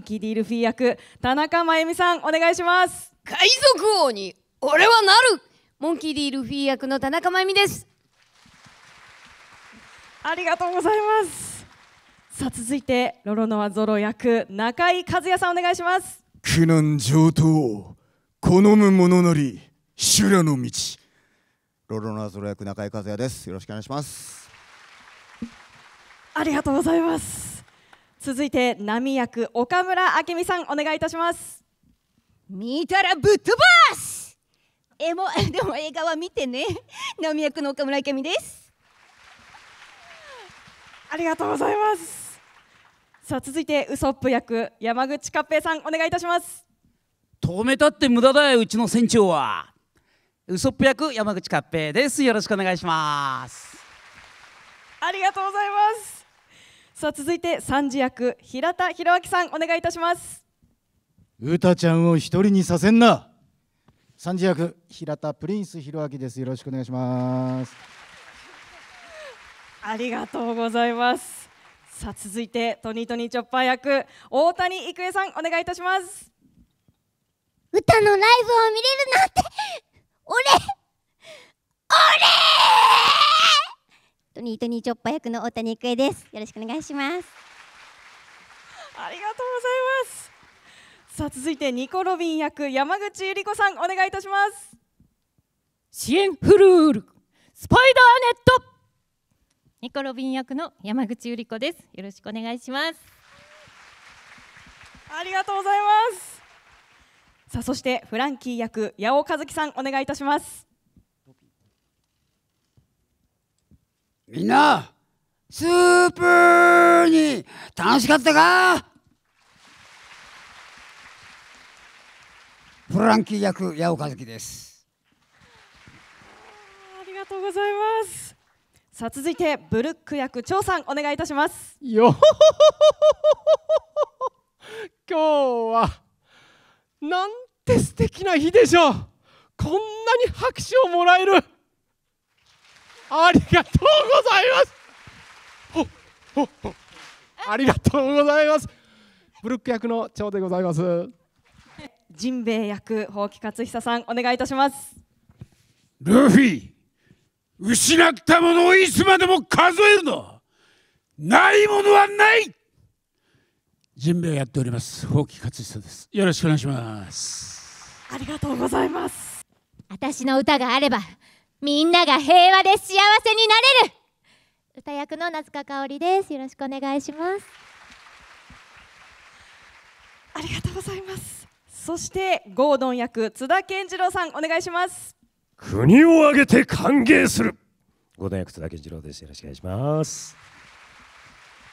モン聞いていルフィー役田中真由美さんお願いします海賊王に俺はなるモンキー・ディ・ルフィー役の田中真由美ですありがとうございますさあ続いてロロノア・ゾロ役中井和也さんお願いします苦難上等好む者なり修羅の道ロロノア・ゾロ役中井和也ですよろしくお願いしますありがとうございます続いて波役岡村明美さんお願いいたします見たらぶっ飛ばすえも でも映画は見てね波役の岡村明美ですありがとうございますさあ続いてウソップ役山口勝平さんお願いいたします止めたって無駄だようちの船長はウソップ役山口勝平ですよろしくお願いしますありがとうございますさあ続いて三次役平田博明さんお願いいたしますうたちゃんを一人にさせんな三次役平田プリンス博明ですよろしくお願いしますありがとうございますさあ続いてトニートニーチョッパー役大谷育恵さんお願いいたします歌のライブを見れるなんて俺俺ニートニーチョッパ役の大谷育恵です。よろしくお願いします。ありがとうございます。さあ続いてニコロビン役山口ゆり子さんお願いいたします。支援フルールスパイダーネットニコロビン役の山口ゆり子です。よろしくお願いします。ありがとうございます。さあそしてフランキー役八尾和樹さんお願いいたします。みんなスープーに楽しかったかフランキー役八尾和樹ですありがとうございますさあ続いてブルック役張さんお願いいたしますよ今日はなんて素敵な日でしょうこんなに拍手をもらえるありがとうございますありがとうございますブルック役の長でございますジンベエ役宝木克久さんお願いいたしますルフィ失ったものをいつまでも数えるのないものはないジンベエやっておりますほうき勝久ですよろしくお願いしますありがとうございます私の歌があればみんなが平和で幸せになれる歌役の名塚香織ですよろしくお願いしますありがとうございますそしてゴードン役津田健次郎さんお願いします国を挙げて歓迎するゴードン役津田健次郎ですよろしくお願いします